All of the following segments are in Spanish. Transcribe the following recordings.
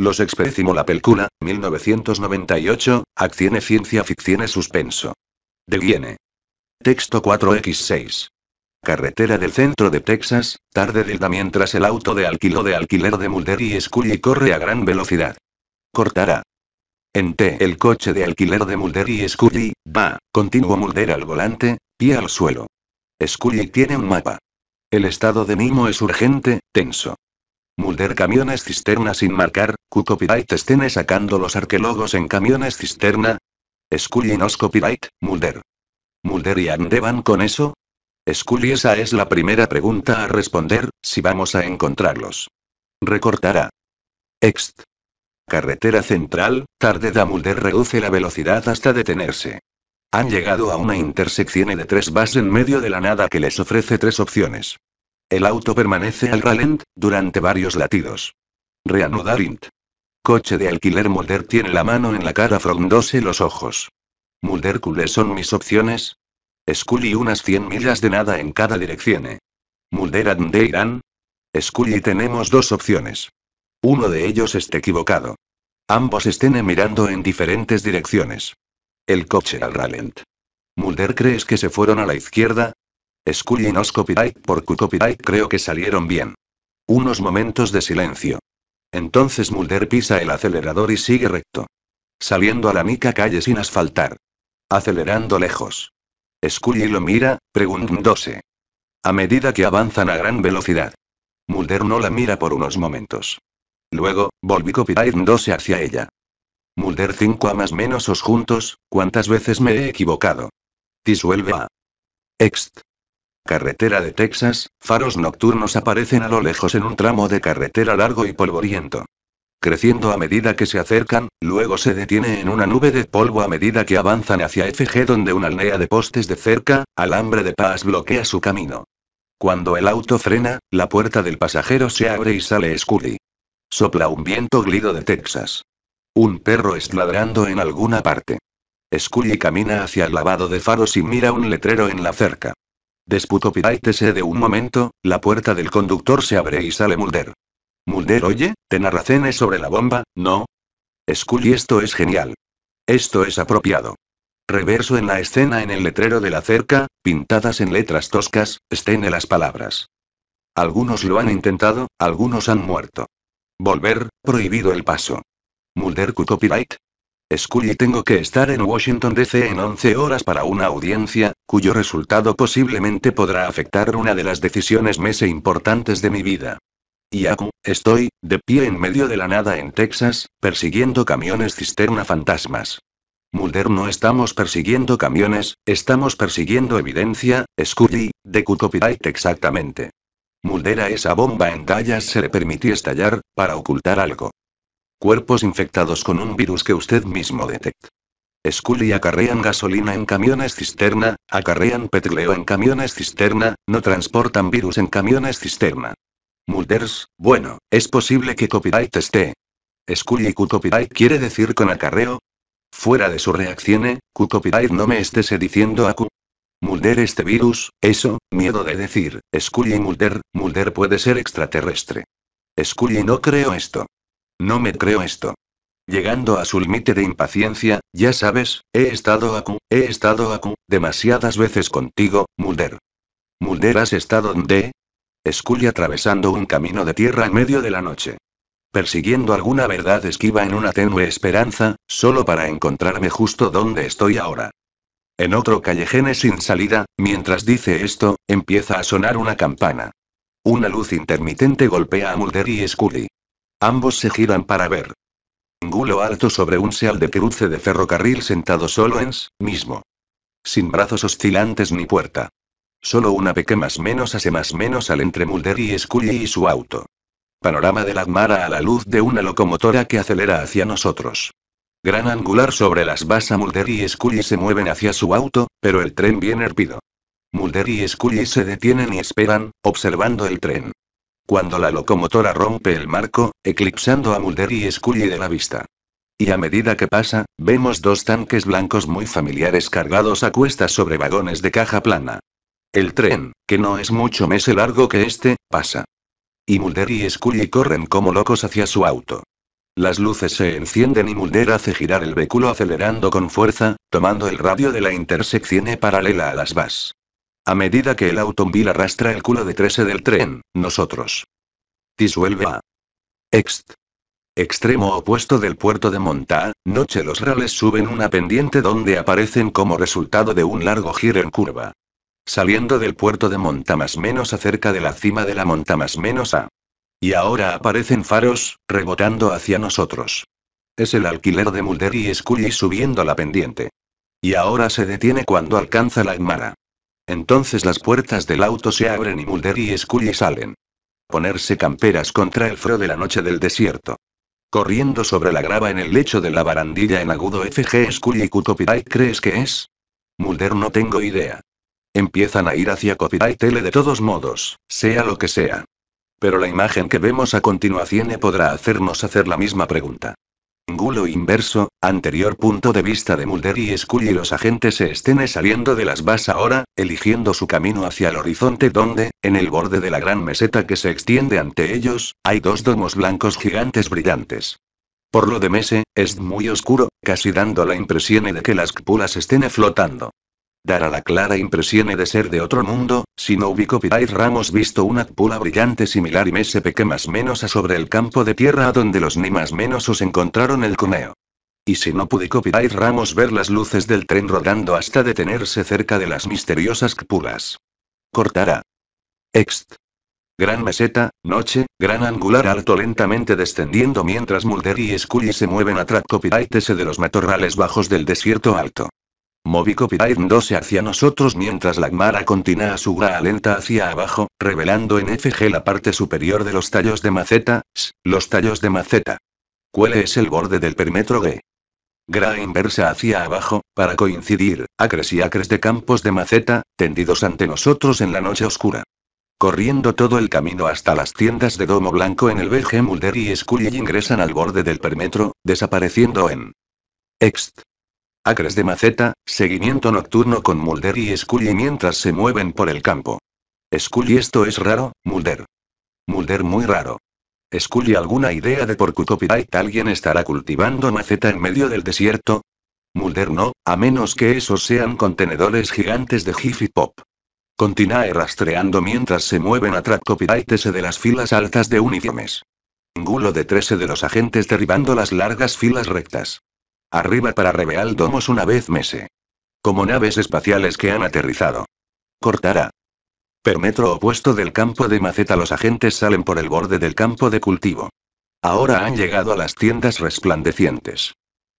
Los expresimo la película, 1998, Acción Ciencia Ficción Suspenso. De Texto 4x6. Carretera del centro de Texas, tarde del mientras el auto de alquilo de alquiler de Mulder y Scully corre a gran velocidad. Cortará. En T. El coche de alquiler de Mulder y Scully, va, continuo Mulder al volante, pie al suelo. Scully tiene un mapa. El estado de Mimo es urgente, tenso. Mulder camiones cisterna sin marcar, Q copyright estén sacando los arqueólogos en camiones cisterna. Scully nos copyright, Mulder. Mulder y Ande van con eso, Scully, esa es la primera pregunta a responder, si vamos a encontrarlos. Recortará. Ext. Carretera central, tarde da Mulder reduce la velocidad hasta detenerse. Han llegado a una intersección de tres bases en medio de la nada que les ofrece tres opciones. El auto permanece al ralent, durante varios latidos. Reanudar int. Coche de alquiler Mulder tiene la mano en la cara frondose los ojos. Mulder ¿cuáles son mis opciones? Scully unas 100 millas de nada en cada dirección. Mulder a dónde irán? Scully tenemos dos opciones. Uno de ellos está equivocado. Ambos estén mirando en diferentes direcciones. El coche al ralent. Mulder crees que se fueron a la izquierda, Scully Nos Copyright por creo que salieron bien. Unos momentos de silencio. Entonces Mulder pisa el acelerador y sigue recto. Saliendo a la mica calle sin asfaltar. Acelerando lejos. Scully lo mira, preguntándose. A medida que avanzan a gran velocidad. Mulder no la mira por unos momentos. Luego, volví 12 hacia ella. Mulder 5 a más menos os juntos, ¿cuántas veces me he equivocado? Disuelve a. Ext. Carretera de Texas, faros nocturnos aparecen a lo lejos en un tramo de carretera largo y polvoriento. Creciendo a medida que se acercan, luego se detiene en una nube de polvo a medida que avanzan hacia FG donde una aldea de postes de cerca, alambre de paz bloquea su camino. Cuando el auto frena, la puerta del pasajero se abre y sale Scully. Sopla un viento glido de Texas. Un perro ladrando en alguna parte. Scully camina hacia el lavado de faros y mira un letrero en la cerca. Desputó se de un momento, la puerta del conductor se abre y sale Mulder. Mulder oye, te narracenes sobre la bomba, ¿no? y esto es genial. Esto es apropiado. Reverso en la escena en el letrero de la cerca, pintadas en letras toscas, estén las palabras. Algunos lo han intentado, algunos han muerto. Volver, prohibido el paso. Mulder cu-copyright. Scully tengo que estar en Washington DC en 11 horas para una audiencia, cuyo resultado posiblemente podrá afectar una de las decisiones más importantes de mi vida. Y estoy, de pie en medio de la nada en Texas, persiguiendo camiones cisterna fantasmas. Mulder no estamos persiguiendo camiones, estamos persiguiendo evidencia, Scully, de Q-Copyright exactamente. Mulder a esa bomba en tallas se le permitió estallar, para ocultar algo. Cuerpos infectados con un virus que usted mismo detecta. Scully acarrean gasolina en camiones cisterna, acarrean petróleo en camiones cisterna, no transportan virus en camiones cisterna. Mulders, bueno, es posible que copyright esté. Scully Q copyright quiere decir con acarreo. Fuera de su reacción, Q eh, copyright no me estés diciendo a Q. Mulder este virus, eso, miedo de decir, Scully Mulder, Mulder puede ser extraterrestre. Scully no creo esto. No me creo esto. Llegando a su límite de impaciencia, ya sabes, he estado aquí, he estado aquí, demasiadas veces contigo, Mulder. Mulder, ¿has estado donde? Scully atravesando un camino de tierra en medio de la noche. Persiguiendo alguna verdad esquiva en una tenue esperanza, solo para encontrarme justo donde estoy ahora. En otro callejón sin salida, mientras dice esto, empieza a sonar una campana. Una luz intermitente golpea a Mulder y Scully. Ambos se giran para ver. Gulo alto sobre un seal de cruce de ferrocarril sentado solo en mismo. Sin brazos oscilantes ni puerta. Solo una peque más menos hace más menos al entre Mulder y Scully y su auto. Panorama de la Mara a la luz de una locomotora que acelera hacia nosotros. Gran angular sobre las basas Mulder y Scully se mueven hacia su auto, pero el tren viene herpido. Mulder y Scully se detienen y esperan, observando el tren cuando la locomotora rompe el marco, eclipsando a Mulder y Scully de la vista. Y a medida que pasa, vemos dos tanques blancos muy familiares cargados a cuestas sobre vagones de caja plana. El tren, que no es mucho más largo que este, pasa. Y Mulder y Scully corren como locos hacia su auto. Las luces se encienden y Mulder hace girar el vehículo acelerando con fuerza, tomando el radio de la intersección paralela a las VAS. A medida que el automóvil arrastra el culo de 13 del tren, nosotros. Disuelve a. Ext. Extremo opuesto del puerto de Monta, noche los rales suben una pendiente donde aparecen como resultado de un largo giro en curva. Saliendo del puerto de Monta más menos acerca de la cima de la Monta más menos a. Y ahora aparecen faros, rebotando hacia nosotros. Es el alquiler de Mulder y Scully subiendo la pendiente. Y ahora se detiene cuando alcanza la entonces las puertas del auto se abren y Mulder y Scully salen. Ponerse camperas contra el frío de la noche del desierto. Corriendo sobre la grava en el lecho de la barandilla en agudo FG Scully Copyright ¿crees que es? Mulder no tengo idea. Empiezan a ir hacia Copyright Tele de todos modos, sea lo que sea. Pero la imagen que vemos a continuación podrá hacernos hacer la misma pregunta ángulo inverso, anterior punto de vista de Mulder y Scully y los agentes se estén saliendo de las bases ahora, eligiendo su camino hacia el horizonte donde, en el borde de la gran meseta que se extiende ante ellos, hay dos domos blancos gigantes brillantes. Por lo de Mese, es muy oscuro, casi dando la impresión de que las cúpulas estén flotando. Dará la clara impresión de ser de otro mundo, si no ubico Copyright Ramos visto una cpula brillante similar y mese que más menos a sobre el campo de tierra a donde los ni más menos os encontraron el cuneo. Y si no pude Copyright Ramos ver las luces del tren rodando hasta detenerse cerca de las misteriosas cpulas. Cortará. Ext. Gran meseta, noche, gran angular alto lentamente descendiendo mientras Mulder y Scully se mueven a track copyright de los matorrales bajos del desierto alto. Moby copyright hacia nosotros mientras la mara continúa su gra lenta hacia abajo, revelando en FG la parte superior de los tallos de maceta, los tallos de maceta. ¿Cuál es el borde del perímetro G? Gra inversa hacia abajo, para coincidir, acres y acres de campos de maceta, tendidos ante nosotros en la noche oscura corriendo todo el camino hasta las tiendas de Domo Blanco en el BG Mulder y Scully ingresan al borde del permetro, desapareciendo en Ext. Acres de maceta, seguimiento nocturno con Mulder y Scully mientras se mueven por el campo. Scully esto es raro, Mulder. Mulder muy raro. Scully alguna idea de por qué copyright alguien estará cultivando maceta en medio del desierto? Mulder no, a menos que esos sean contenedores gigantes de Jiffy Pop. Continúa rastreando mientras se mueven a track copyright ese de las filas altas de uniformes. Gulo de 13 de los agentes derribando las largas filas rectas. Arriba para Reveal Domos una vez mese. Como naves espaciales que han aterrizado. Cortará. Permetro metro opuesto del campo de maceta los agentes salen por el borde del campo de cultivo. Ahora han llegado a las tiendas resplandecientes.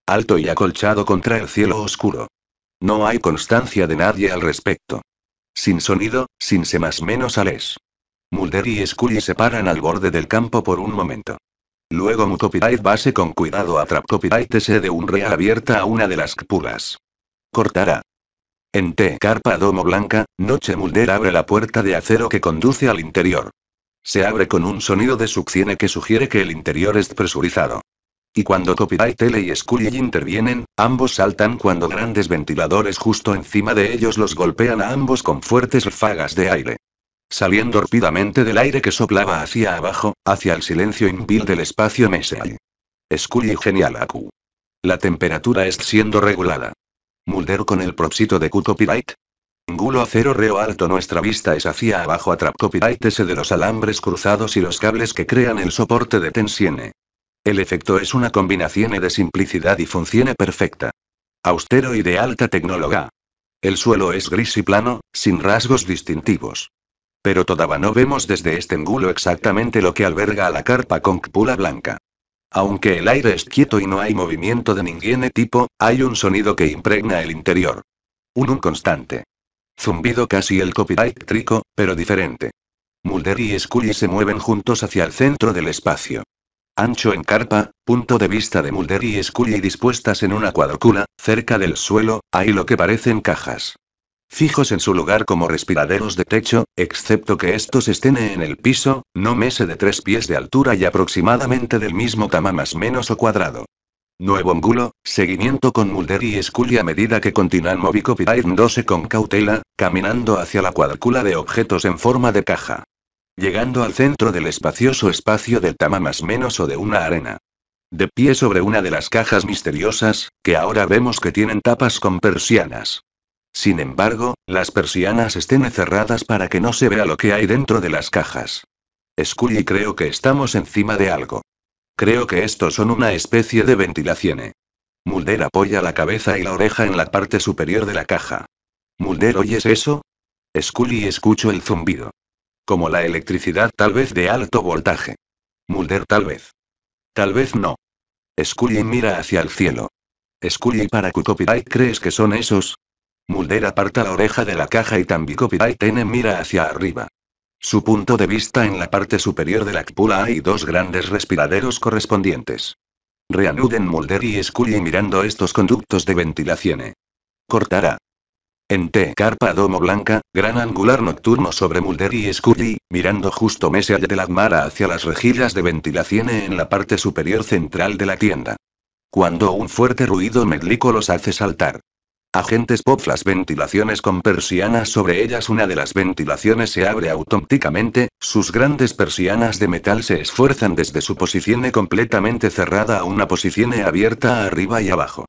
Alto y acolchado contra el cielo oscuro. No hay constancia de nadie al respecto. Sin sonido, sin se más menos ales. Mulder y Scully se paran al borde del campo por un momento. Luego Copyright base con cuidado a Copyright se de un rea abierta a una de las cúpulas. Cortará. En T. Carpa Domo Blanca, Noche Mulder abre la puerta de acero que conduce al interior. Se abre con un sonido de succione que sugiere que el interior es presurizado. Y cuando Copyright L y Scully intervienen, ambos saltan cuando grandes ventiladores justo encima de ellos los golpean a ambos con fuertes ráfagas de aire saliendo rápidamente del aire que soplaba hacia abajo, hacia el silencio impil del espacio Mesei. y genial Aku. La temperatura es siendo regulada. Mulder con el propsito de Q copyright. Gulo acero reo alto nuestra vista es hacia abajo trap copyright ese de los alambres cruzados y los cables que crean el soporte de tensione. El efecto es una combinación de simplicidad y funcione perfecta. Austero y de alta tecnología. El suelo es gris y plano, sin rasgos distintivos. Pero todavía no vemos desde este ángulo exactamente lo que alberga a la carpa con cpula blanca. Aunque el aire es quieto y no hay movimiento de ningún tipo, hay un sonido que impregna el interior. Un un constante. Zumbido casi el copyright trico, pero diferente. Mulder y Scully se mueven juntos hacia el centro del espacio. Ancho en carpa, punto de vista de Mulder y Scully dispuestas en una cuadrícula, cerca del suelo, hay lo que parecen cajas fijos en su lugar como respiraderos de techo, excepto que estos estén en el piso, no mese de tres pies de altura y aproximadamente del mismo tamaño más menos o cuadrado. Nuevo ángulo, seguimiento con Mulder y Scully a medida que continúan moviéndose con cautela, caminando hacia la cuadrícula de objetos en forma de caja. Llegando al centro del espacioso espacio del tama más menos o de una arena. De pie sobre una de las cajas misteriosas, que ahora vemos que tienen tapas con persianas. Sin embargo, las persianas estén cerradas para que no se vea lo que hay dentro de las cajas. Scully creo que estamos encima de algo. Creo que estos son una especie de ventilaciones. Mulder apoya la cabeza y la oreja en la parte superior de la caja. Mulder, ¿oyes eso? Scully escucho el zumbido. Como la electricidad tal vez de alto voltaje. Mulder tal vez. Tal vez no. Scully mira hacia el cielo. Scully para copyright crees que son esos, Mulder aparta la oreja de la caja y Tene mira hacia arriba. Su punto de vista en la parte superior de la cúpula hay dos grandes respiraderos correspondientes. Reanuden Mulder y Scully mirando estos conductos de ventilación. Cortará. En T. Carpa Domo Blanca, gran angular nocturno sobre Mulder y Scully, mirando justo mesa de la Mara hacia las rejillas de ventilación en la parte superior central de la tienda. Cuando un fuerte ruido medlico los hace saltar. Agentes POP las ventilaciones con persianas sobre ellas una de las ventilaciones se abre automáticamente, sus grandes persianas de metal se esfuerzan desde su posición completamente cerrada a una posición abierta arriba y abajo.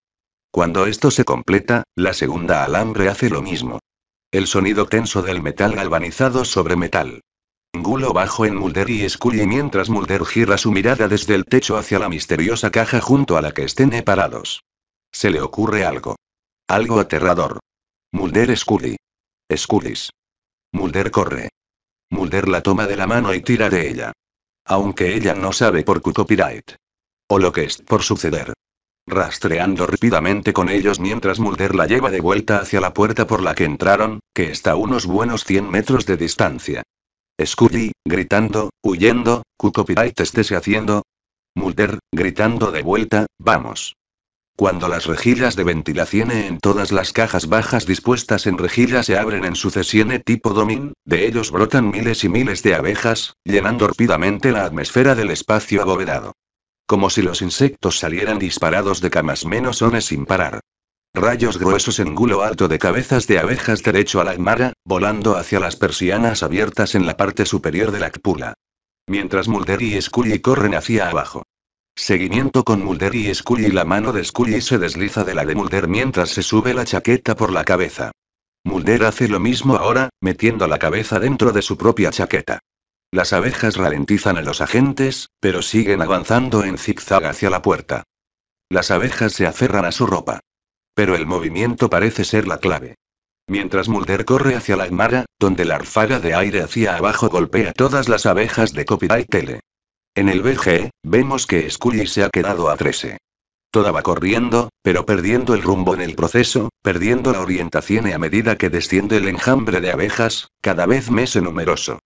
Cuando esto se completa, la segunda alambre hace lo mismo. El sonido tenso del metal galvanizado sobre metal. Gulo bajo en Mulder y Scully mientras Mulder gira su mirada desde el techo hacia la misteriosa caja junto a la que estén parados. Se le ocurre algo. Algo aterrador. Mulder Scully. Scullys. Mulder corre. Mulder la toma de la mano y tira de ella. Aunque ella no sabe por qué copyright. O lo que es por suceder. Rastreando rápidamente con ellos mientras Mulder la lleva de vuelta hacia la puerta por la que entraron, que está a unos buenos 100 metros de distancia. Scully, gritando, huyendo, Q copyright estés haciendo? Mulder, gritando de vuelta, vamos. Cuando las rejillas de ventilación en todas las cajas bajas dispuestas en rejilla se abren en sucesión e tipo domin, de ellos brotan miles y miles de abejas, llenando rápidamente la atmósfera del espacio abovedado. Como si los insectos salieran disparados de camas menos ones sin parar. Rayos gruesos en gulo alto de cabezas de abejas derecho a la almara, volando hacia las persianas abiertas en la parte superior de la cúpula. Mientras Mulder y Scully corren hacia abajo. Seguimiento con Mulder y Scully. La mano de Scully se desliza de la de Mulder mientras se sube la chaqueta por la cabeza. Mulder hace lo mismo ahora, metiendo la cabeza dentro de su propia chaqueta. Las abejas ralentizan a los agentes, pero siguen avanzando en zigzag hacia la puerta. Las abejas se aferran a su ropa. Pero el movimiento parece ser la clave. Mientras Mulder corre hacia la almara, donde la arfaga de aire hacia abajo golpea todas las abejas de Copyright Tele. En el BG, vemos que Scully se ha quedado a 13. Toda va corriendo, pero perdiendo el rumbo en el proceso, perdiendo la orientación y a medida que desciende el enjambre de abejas, cada vez más numeroso.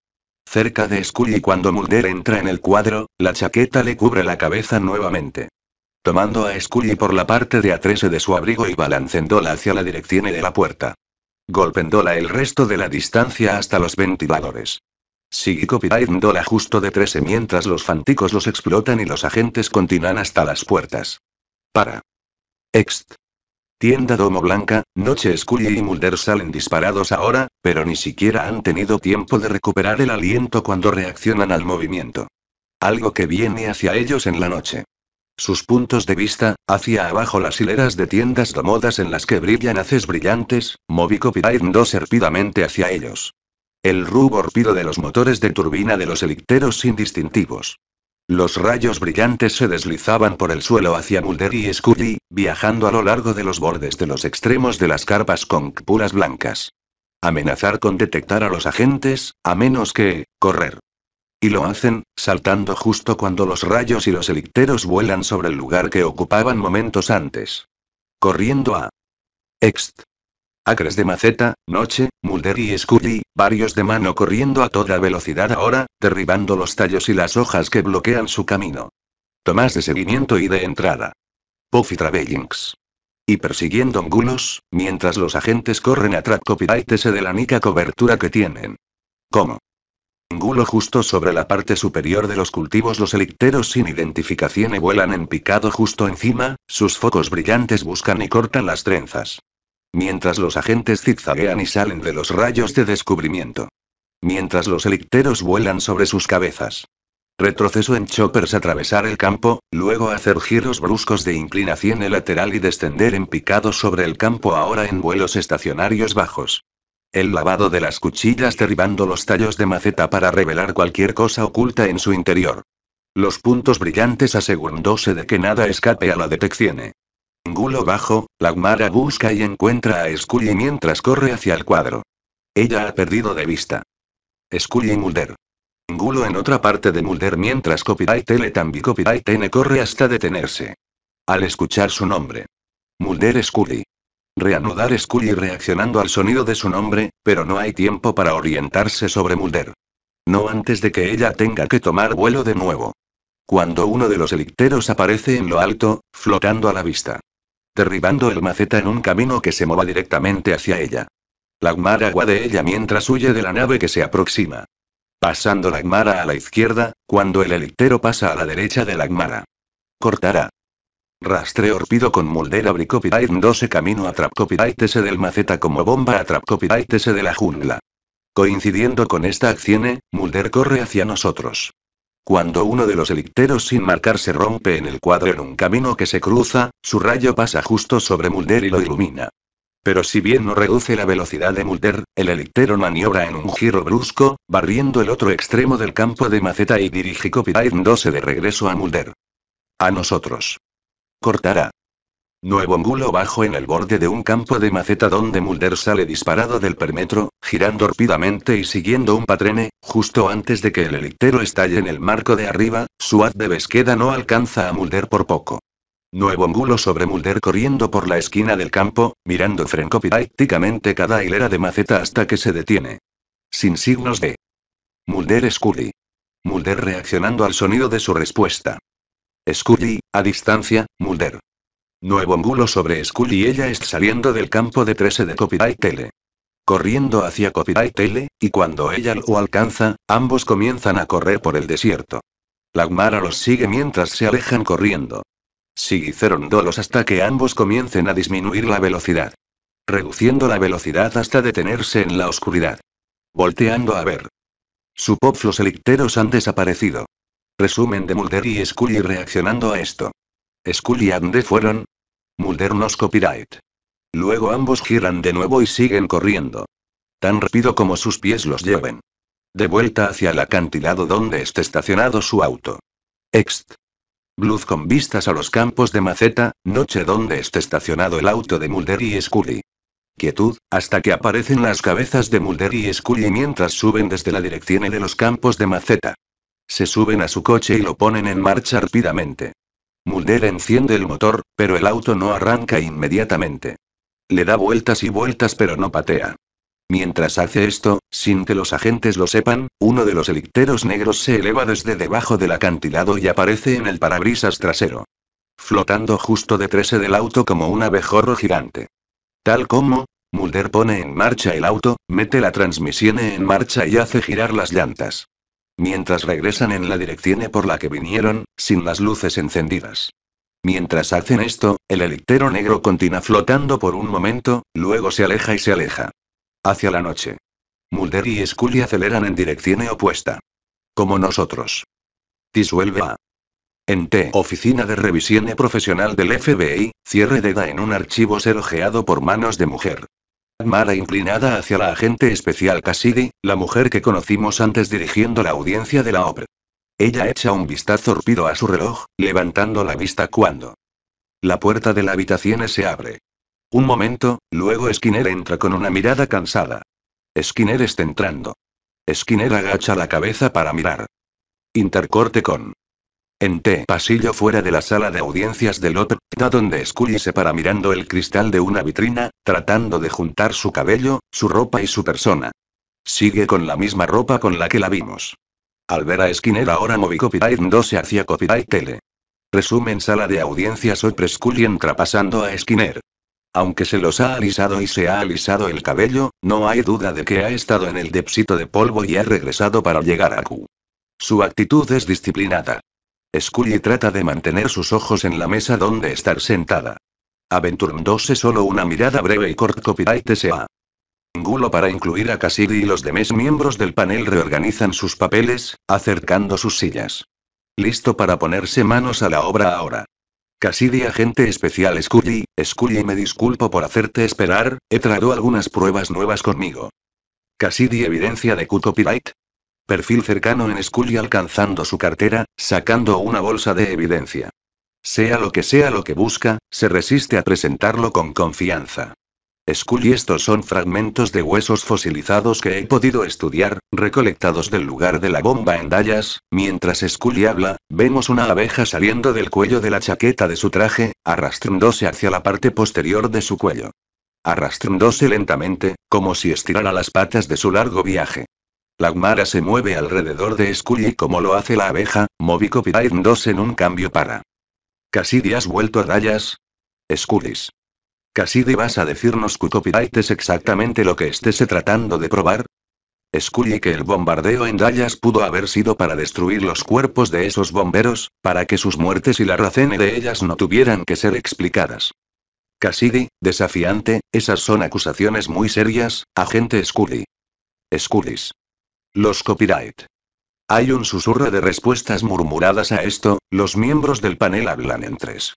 Cerca de Scully cuando Mulder entra en el cuadro, la chaqueta le cubre la cabeza nuevamente. Tomando a Scully por la parte de 13 de su abrigo y balanceándola hacia la dirección de la puerta. Golpendola el resto de la distancia hasta los ventiladores. Sigiko Dola justo de 13 mientras los fanticos los explotan y los agentes continúan hasta las puertas. Para. Ext. Tienda Domo Blanca, Noche Scully y Mulder salen disparados ahora, pero ni siquiera han tenido tiempo de recuperar el aliento cuando reaccionan al movimiento. Algo que viene hacia ellos en la noche. Sus puntos de vista, hacia abajo las hileras de tiendas domodas en las que brillan haces brillantes, Movico 2 serpidamente hacia ellos. El rubor pido de los motores de turbina de los helicteros indistintivos. Los rayos brillantes se deslizaban por el suelo hacia Mulder y Scully, viajando a lo largo de los bordes de los extremos de las carpas con cúpulas blancas. Amenazar con detectar a los agentes, a menos que, correr. Y lo hacen, saltando justo cuando los rayos y los elicteros vuelan sobre el lugar que ocupaban momentos antes. Corriendo a... Ext. Acres de maceta, noche, Mulder y Scully, varios de mano corriendo a toda velocidad ahora, derribando los tallos y las hojas que bloquean su camino. Tomás de seguimiento y de entrada. Puffy Travellings. Y persiguiendo angulos, mientras los agentes corren a track copyrightese de la nica cobertura que tienen. ¿Cómo? Angulo justo sobre la parte superior de los cultivos los elicteros sin identificación y vuelan en picado justo encima, sus focos brillantes buscan y cortan las trenzas. Mientras los agentes zigzaguean y salen de los rayos de descubrimiento. Mientras los elicteros vuelan sobre sus cabezas. Retroceso en choppers atravesar el campo, luego hacer giros bruscos de inclinación lateral y descender en picado sobre el campo ahora en vuelos estacionarios bajos. El lavado de las cuchillas derribando los tallos de maceta para revelar cualquier cosa oculta en su interior. Los puntos brillantes asegurándose de que nada escape a la detección. Gulo bajo, Lagmara busca y encuentra a Scully mientras corre hacia el cuadro. Ella ha perdido de vista. Scully y Mulder. Gulo en otra parte de Mulder mientras Copyright L también Copyright N corre hasta detenerse. Al escuchar su nombre. Mulder Scully. Reanudar Scully reaccionando al sonido de su nombre, pero no hay tiempo para orientarse sobre Mulder. No antes de que ella tenga que tomar vuelo de nuevo. Cuando uno de los elicteros aparece en lo alto, flotando a la vista derribando el maceta en un camino que se mueva directamente hacia ella. Lagmar agua de ella mientras huye de la nave que se aproxima. Pasando Lagmara a la izquierda, cuando el elictero pasa a la derecha de Lagmara. Cortará. Rastre orpido con Mulder abri 12 camino a trap del maceta como bomba a trap de la jungla. Coincidiendo con esta acción, Mulder corre hacia nosotros. Cuando uno de los elicteros sin marcar se rompe en el cuadro en un camino que se cruza, su rayo pasa justo sobre Mulder y lo ilumina. Pero si bien no reduce la velocidad de Mulder, el elictero maniobra en un giro brusco, barriendo el otro extremo del campo de maceta y dirige Copyright 12 de regreso a Mulder. A nosotros. Cortará. Nuevo ángulo bajo en el borde de un campo de maceta donde Mulder sale disparado del permetro, girando rápidamente y siguiendo un patrene, justo antes de que el helictero estalle en el marco de arriba, su haz de Besqueda no alcanza a Mulder por poco. Nuevo ángulo sobre Mulder corriendo por la esquina del campo, mirando frencopidícticamente cada hilera de maceta hasta que se detiene. Sin signos de... Mulder Scully. Mulder reaccionando al sonido de su respuesta. Scully, a distancia, Mulder. Nuevo mulo sobre Skull y ella es saliendo del campo de 13 de Copyright Tele. Corriendo hacia Copyright Tele, y cuando ella lo alcanza, ambos comienzan a correr por el desierto. Lagmara los sigue mientras se alejan corriendo. Siguieron dolos hasta que ambos comiencen a disminuir la velocidad. Reduciendo la velocidad hasta detenerse en la oscuridad. Volteando a ver. Su pop los elicteros han desaparecido. Resumen de Mulder y Scully reaccionando a esto. Scully y Ande fueron, Mulder nos copyright. Luego ambos giran de nuevo y siguen corriendo. Tan rápido como sus pies los lleven. De vuelta hacia el acantilado donde está estacionado su auto. Ext. Blues con vistas a los campos de maceta, noche donde está estacionado el auto de Mulder y Scully. Quietud, hasta que aparecen las cabezas de Mulder y Scully mientras suben desde la dirección de los campos de maceta. Se suben a su coche y lo ponen en marcha rápidamente. Mulder enciende el motor, pero el auto no arranca inmediatamente. Le da vueltas y vueltas pero no patea. Mientras hace esto, sin que los agentes lo sepan, uno de los elicteros negros se eleva desde debajo del acantilado y aparece en el parabrisas trasero. Flotando justo detrás del auto como un abejorro gigante. Tal como, Mulder pone en marcha el auto, mete la transmisión en marcha y hace girar las llantas. Mientras regresan en la dirección por la que vinieron, sin las luces encendidas. Mientras hacen esto, el helictero negro continúa flotando por un momento, luego se aleja y se aleja. Hacia la noche. Mulder y Scully aceleran en dirección opuesta. Como nosotros. Disuelve a. En T. Oficina de Revisión Profesional del FBI, cierre de en un archivo ser por manos de mujer. Mara inclinada hacia la agente especial Cassidy, la mujer que conocimos antes dirigiendo la audiencia de la obra. Ella echa un vistazo rápido a su reloj, levantando la vista cuando la puerta de la habitación se abre. Un momento, luego Skinner entra con una mirada cansada. Skinner está entrando. Skinner agacha la cabeza para mirar. Intercorte con en T. Pasillo fuera de la sala de audiencias del otro donde Scully se para mirando el cristal de una vitrina, tratando de juntar su cabello, su ropa y su persona. Sigue con la misma ropa con la que la vimos. Al ver a Skinner ahora moví Copyright 12 se hacía Copyright Tele. Resumen Sala de audiencias hoy Scully entra a Skinner. Aunque se los ha alisado y se ha alisado el cabello, no hay duda de que ha estado en el depósito de polvo y ha regresado para llegar a Q. Su actitud es disciplinada. Scully trata de mantener sus ojos en la mesa donde estar sentada. Aventurándose solo una mirada breve y corta copyright S.A. Gulo para incluir a Cassidy y los demás miembros del panel reorganizan sus papeles, acercando sus sillas. Listo para ponerse manos a la obra ahora. Cassidy agente especial Scully, Scully me disculpo por hacerte esperar, he traído algunas pruebas nuevas conmigo. Cassidy evidencia de Q copyright, Perfil cercano en Scully alcanzando su cartera, sacando una bolsa de evidencia. Sea lo que sea lo que busca, se resiste a presentarlo con confianza. Scully, estos son fragmentos de huesos fosilizados que he podido estudiar, recolectados del lugar de la bomba en Dallas. Mientras Scully habla, vemos una abeja saliendo del cuello de la chaqueta de su traje, arrastrándose hacia la parte posterior de su cuello. Arrastrándose lentamente, como si estirara las patas de su largo viaje. La se mueve alrededor de Scully como lo hace la abeja, Moby Copyright 2 en un cambio para. Cassidy has vuelto a rayas. Scully. Cassidy vas a decirnos que copyright es exactamente lo que estése tratando de probar. Scully que el bombardeo en rayas pudo haber sido para destruir los cuerpos de esos bomberos, para que sus muertes y la razón de ellas no tuvieran que ser explicadas. Cassidy, desafiante, esas son acusaciones muy serias, agente Scully. Scullis. Los copyright. Hay un susurro de respuestas murmuradas a esto, los miembros del panel hablan en tres.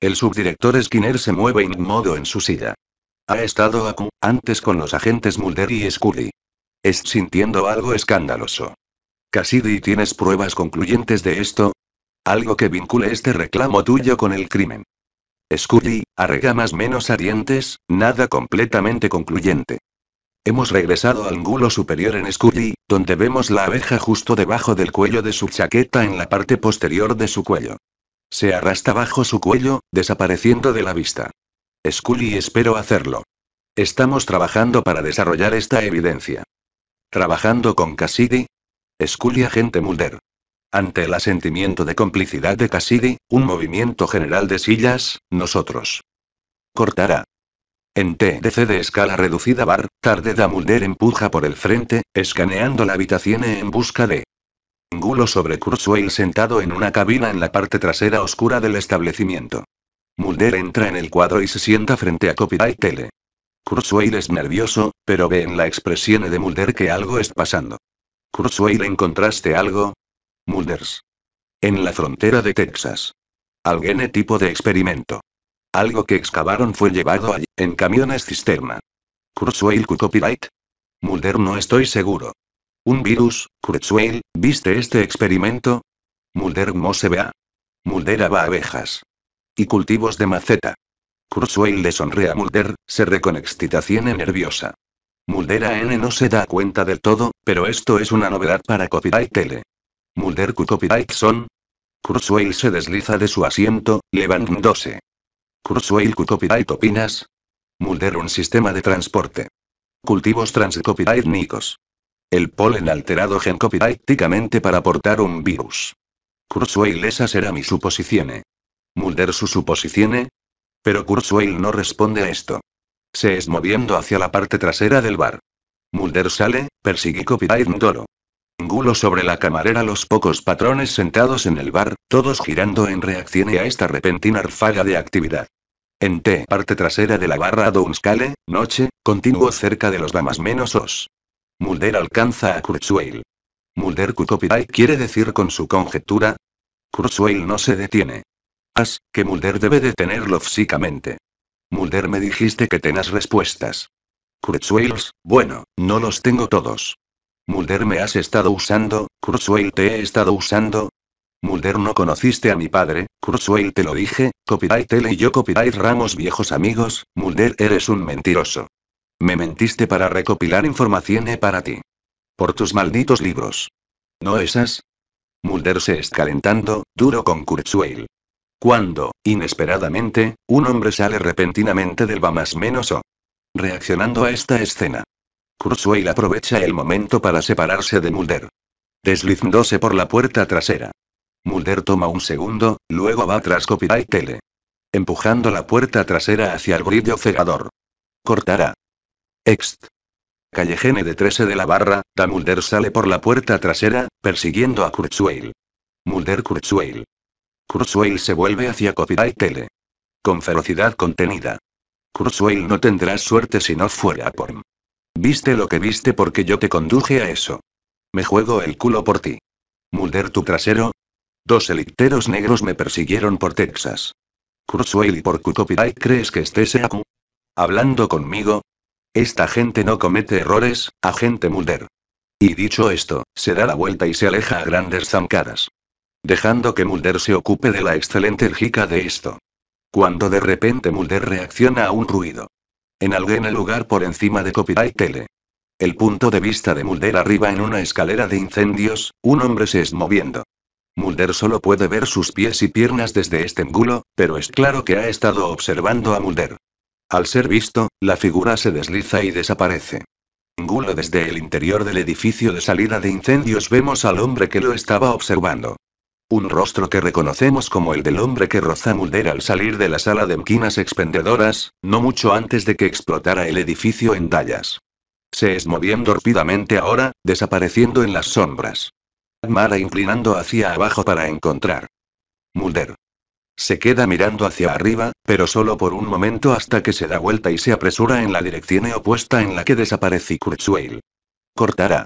El subdirector Skinner se mueve inmodo en su silla. Ha estado antes con los agentes Mulder y Scully. Es sintiendo algo escandaloso. Cassidy, ¿tienes pruebas concluyentes de esto? Algo que vincule este reclamo tuyo con el crimen. Scully, arrega más menos ardientes, nada completamente concluyente. Hemos regresado al ángulo superior en Scully, donde vemos la abeja justo debajo del cuello de su chaqueta en la parte posterior de su cuello. Se arrastra bajo su cuello, desapareciendo de la vista. Scully espero hacerlo. Estamos trabajando para desarrollar esta evidencia. ¿Trabajando con Cassidy? Scully agente Mulder. Ante el asentimiento de complicidad de Cassidy, un movimiento general de sillas, nosotros. Cortará. En TDC de escala reducida bar, Tarde da Mulder empuja por el frente, escaneando la habitación en busca de Gulo sobre Kurzweil sentado en una cabina en la parte trasera oscura del establecimiento. Mulder entra en el cuadro y se sienta frente a Copyright Tele. Kurzweil es nervioso, pero ve en la expresión de Mulder que algo es pasando. Kurzweil encontraste algo? Mulders. En la frontera de Texas. Alguien e tipo de experimento. Algo que excavaron fue llevado allí, en camiones cisterna. Kurzweil copyright. Mulder no estoy seguro. Un virus, Kurzweil, ¿viste este experimento? Mulder se no vea. Mulder va abejas. Y cultivos de maceta. Kurzweil le sonríe a Mulder, se re con excitación nerviosa. Muldera N no se da cuenta del todo, pero esto es una novedad para Copyright L. Mulder Q son. Kurzweil se desliza de su asiento, levantándose. Kurzweil Q Copyright opinas, Mulder un sistema de transporte. Cultivos transcopydaicnicos. El polen alterado gencopidaicticamente para portar un virus. Kurzweil esa será mi suposición. Mulder su suposición. Pero Kurzweil no responde a esto. Se es moviendo hacia la parte trasera del bar. Mulder sale, persigue copyright Toro. Gulo sobre la camarera los pocos patrones sentados en el bar, todos girando en reacción a esta repentina ráfaga de actividad. En T. Parte trasera de la barra Downskale, noche, continuo cerca de los damas menos os. Mulder alcanza a Kurzweil. Mulder Kukopitai quiere decir con su conjetura. Kurzweil no se detiene. As, que Mulder debe detenerlo físicamente. Mulder me dijiste que tenas respuestas. Kurzweil, bueno, no los tengo todos. Mulder me has estado usando, Kurzweil te he estado usando, Mulder no conociste a mi padre, Kurzweil te lo dije, Copyright él y yo Copyright Ramos viejos amigos, Mulder eres un mentiroso. Me mentiste para recopilar información eh, para ti. Por tus malditos libros. ¿No esas? Mulder se escalentando, duro con Kurzweil. Cuando, inesperadamente, un hombre sale repentinamente del va más menos o. Reaccionando a esta escena. Kurzweil aprovecha el momento para separarse de Mulder. Deslizndose por la puerta trasera. Mulder toma un segundo, luego va tras Copyright Tele. Empujando la puerta trasera hacia el grillo cegador. Cortará. Ext. Callejene de 13 de la barra, da Mulder sale por la puerta trasera, persiguiendo a Kurzweil. Mulder Kurzweil. Kurzweil se vuelve hacia Copyright Tele. Con ferocidad contenida. Kurzweil no tendrás suerte si no fuera por mí. Viste lo que viste porque yo te conduje a eso. Me juego el culo por ti. Mulder tu trasero, Dos helicópteros negros me persiguieron por Texas. Cruzwell y por copyright crees que estés aquí? hablando conmigo. Esta gente no comete errores, agente Mulder. Y dicho esto, se da la vuelta y se aleja a grandes zancadas. Dejando que Mulder se ocupe de la excelente lógica de esto. Cuando de repente Mulder reacciona a un ruido. En algún lugar por encima de Copyright Tele. El punto de vista de Mulder arriba en una escalera de incendios, un hombre se es moviendo. Mulder solo puede ver sus pies y piernas desde este ángulo, pero es claro que ha estado observando a Mulder. Al ser visto, la figura se desliza y desaparece. Gulo desde el interior del edificio de salida de incendios vemos al hombre que lo estaba observando. Un rostro que reconocemos como el del hombre que roza Mulder al salir de la sala de enquinas expendedoras, no mucho antes de que explotara el edificio en tallas. Se es moviendo rápidamente ahora, desapareciendo en las sombras. Mara e inclinando hacia abajo para encontrar. Mulder. Se queda mirando hacia arriba, pero solo por un momento hasta que se da vuelta y se apresura en la dirección opuesta en la que desaparece Kurzweil. Cortará.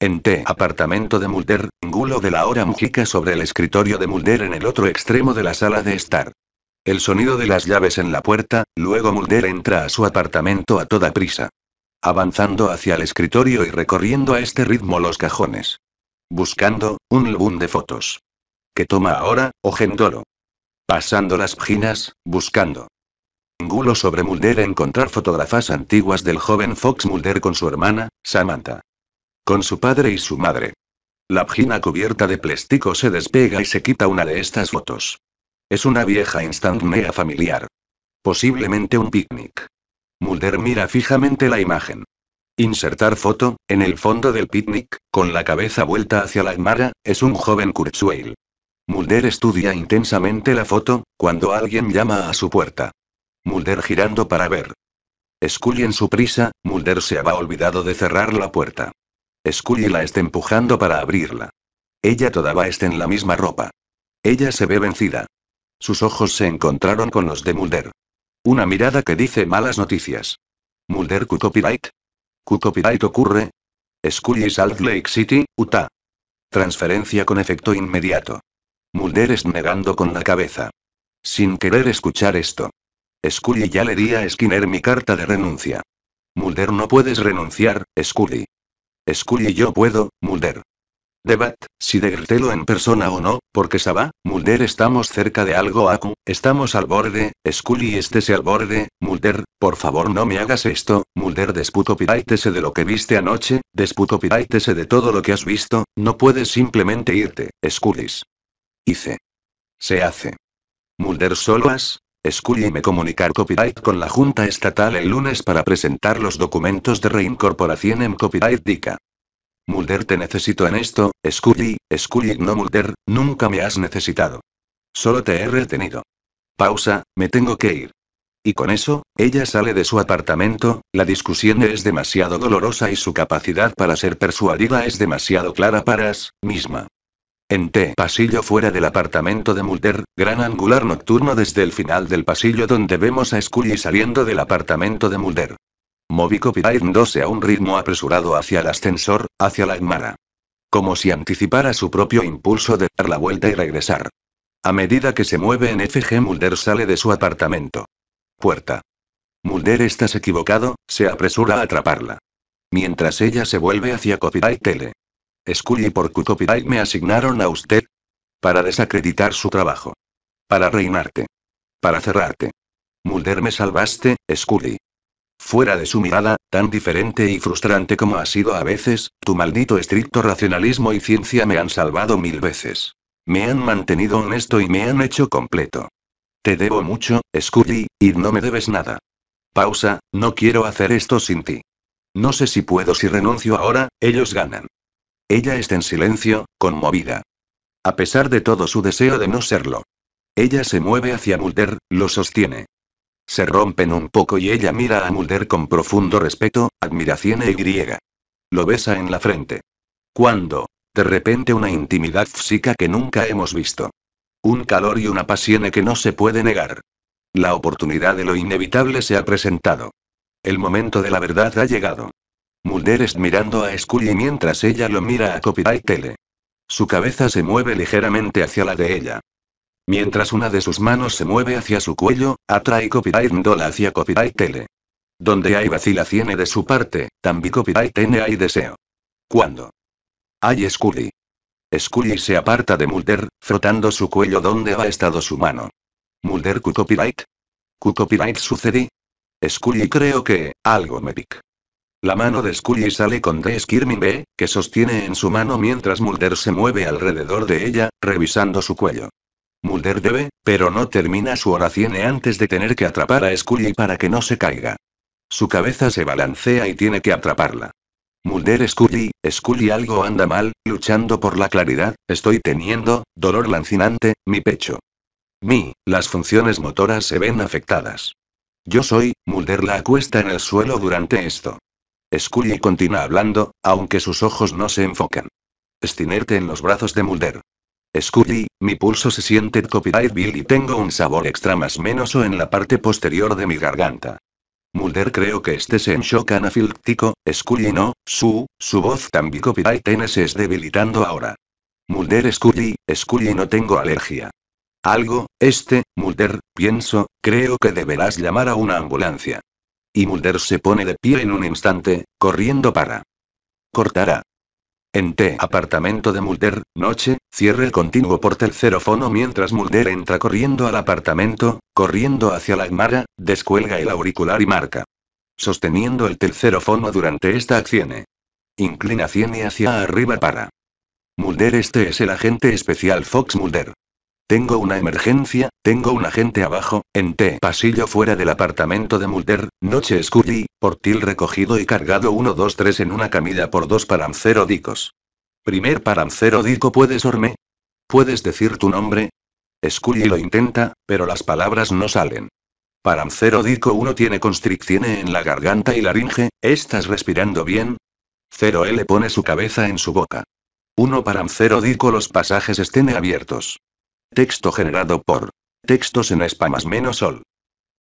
En T. Apartamento de Mulder, Gulo de la hora Mujica sobre el escritorio de Mulder en el otro extremo de la sala de estar. El sonido de las llaves en la puerta, luego Mulder entra a su apartamento a toda prisa. Avanzando hacia el escritorio y recorriendo a este ritmo los cajones buscando, un álbum de fotos. Que toma ahora, ojendolo. Pasando las páginas, buscando. Gulo sobre Mulder encontrar fotografías antiguas del joven Fox Mulder con su hermana, Samantha. Con su padre y su madre. La página cubierta de plástico se despega y se quita una de estas fotos. Es una vieja instantánea familiar. Posiblemente un picnic. Mulder mira fijamente la imagen. Insertar foto, en el fondo del picnic, con la cabeza vuelta hacia la cámara, es un joven Kurzweil. Mulder estudia intensamente la foto, cuando alguien llama a su puerta. Mulder girando para ver. Scully en su prisa, Mulder se había olvidado de cerrar la puerta. Scully la está empujando para abrirla. Ella todavía está en la misma ropa. Ella se ve vencida. Sus ojos se encontraron con los de Mulder. Una mirada que dice malas noticias. Mulder copyright, ¿Qué copyright ocurre. Scully Salt Lake City, Utah. Transferencia con efecto inmediato. Mulder es negando con la cabeza. Sin querer escuchar esto. Scully ya le di a Skinner mi carta de renuncia. Mulder no puedes renunciar, Scully. Scully yo puedo, Mulder. Debat, si deértelo en persona o no, porque Saba, Mulder estamos cerca de algo Aku, estamos al borde, Scully estése al borde, Mulder, por favor no me hagas esto, Mulder desputo piráitese de lo que viste anoche, desputo piráitese de todo lo que has visto, no puedes simplemente irte, Scullys. Hice. Se hace. Mulder solo has, Scully me comunicar copyright con la Junta Estatal el lunes para presentar los documentos de reincorporación en copyright DICA. Mulder te necesito en esto, Scully, Scully no Mulder, nunca me has necesitado. Solo te he retenido. Pausa, me tengo que ir. Y con eso, ella sale de su apartamento, la discusión es demasiado dolorosa y su capacidad para ser persuadida es demasiado clara para sí misma. En T pasillo fuera del apartamento de Mulder, gran angular nocturno desde el final del pasillo donde vemos a Scully saliendo del apartamento de Mulder. Copyright 12 a un ritmo apresurado hacia el ascensor, hacia la Emara. Como si anticipara su propio impulso de dar la vuelta y regresar. A medida que se mueve en FG, Mulder sale de su apartamento. Puerta. Mulder, estás equivocado, se apresura a atraparla. Mientras ella se vuelve hacia Copyright Tele. Scully por Copyright me asignaron a usted. Para desacreditar su trabajo. Para reinarte. Para cerrarte. Mulder me salvaste, Scully. Fuera de su mirada, tan diferente y frustrante como ha sido a veces, tu maldito estricto racionalismo y ciencia me han salvado mil veces. Me han mantenido honesto y me han hecho completo. Te debo mucho, Scully, y no me debes nada. Pausa, no quiero hacer esto sin ti. No sé si puedo si renuncio ahora, ellos ganan. Ella está en silencio, conmovida. A pesar de todo su deseo de no serlo. Ella se mueve hacia Mulder, lo sostiene. Se rompen un poco y ella mira a Mulder con profundo respeto, admiración e griega. Lo besa en la frente. Cuando, de repente una intimidad física que nunca hemos visto. Un calor y una pasión que no se puede negar. La oportunidad de lo inevitable se ha presentado. El momento de la verdad ha llegado. Mulder es mirando a Scully mientras ella lo mira a Copyright Tele. Su cabeza se mueve ligeramente hacia la de ella. Mientras una de sus manos se mueve hacia su cuello, atrae copyright Ndola hacia copyright tele. Donde hay vacilación de su parte, también copyright N hay deseo. ¿Cuándo? Hay Scully. Scully se aparta de Mulder, frotando su cuello donde ha estado su mano. Mulder Q copyright. Q copyright sucede. Scully creo que, algo me pic. La mano de Scully sale con D. Skirmin B, que sostiene en su mano mientras Mulder se mueve alrededor de ella, revisando su cuello. Mulder debe, pero no termina su oración antes de tener que atrapar a Scully para que no se caiga. Su cabeza se balancea y tiene que atraparla. Mulder Scully, Scully algo anda mal, luchando por la claridad, estoy teniendo, dolor lancinante, mi pecho. Mi, las funciones motoras se ven afectadas. Yo soy, Mulder la acuesta en el suelo durante esto. Scully continúa hablando, aunque sus ojos no se enfocan. Estinerte en los brazos de Mulder. Scooby, mi pulso se siente bill y tengo un sabor extra más o en la parte posterior de mi garganta. Mulder creo que estés en shock anafíltico, Scully no, su, su voz también copyright se es debilitando ahora. Mulder Scully, Scully no tengo alergia. Algo, este, Mulder, pienso, creo que deberás llamar a una ambulancia. Y Mulder se pone de pie en un instante, corriendo para. Cortará. En T. Apartamento de Mulder, noche, cierre continuo por tercero fono mientras Mulder entra corriendo al apartamento, corriendo hacia la Gmara, descuelga el auricular y marca. Sosteniendo el tercero fono durante esta acción. Inclinación y hacia arriba para. Mulder este es el agente especial Fox Mulder. Tengo una emergencia, tengo un agente abajo, en T. Pasillo fuera del apartamento de Mulder, noche Scully, portil recogido y cargado 1-2-3 en una camilla por dos parancerodicos. Primer parancerodico puedes orme. ¿Puedes decir tu nombre? Scully lo intenta, pero las palabras no salen. Paranceródico 1 tiene constricción en la garganta y laringe, ¿estás respirando bien? 0 le pone su cabeza en su boca. 1 Paranceródico los pasajes estén abiertos. Texto generado por textos en espamas menos sol.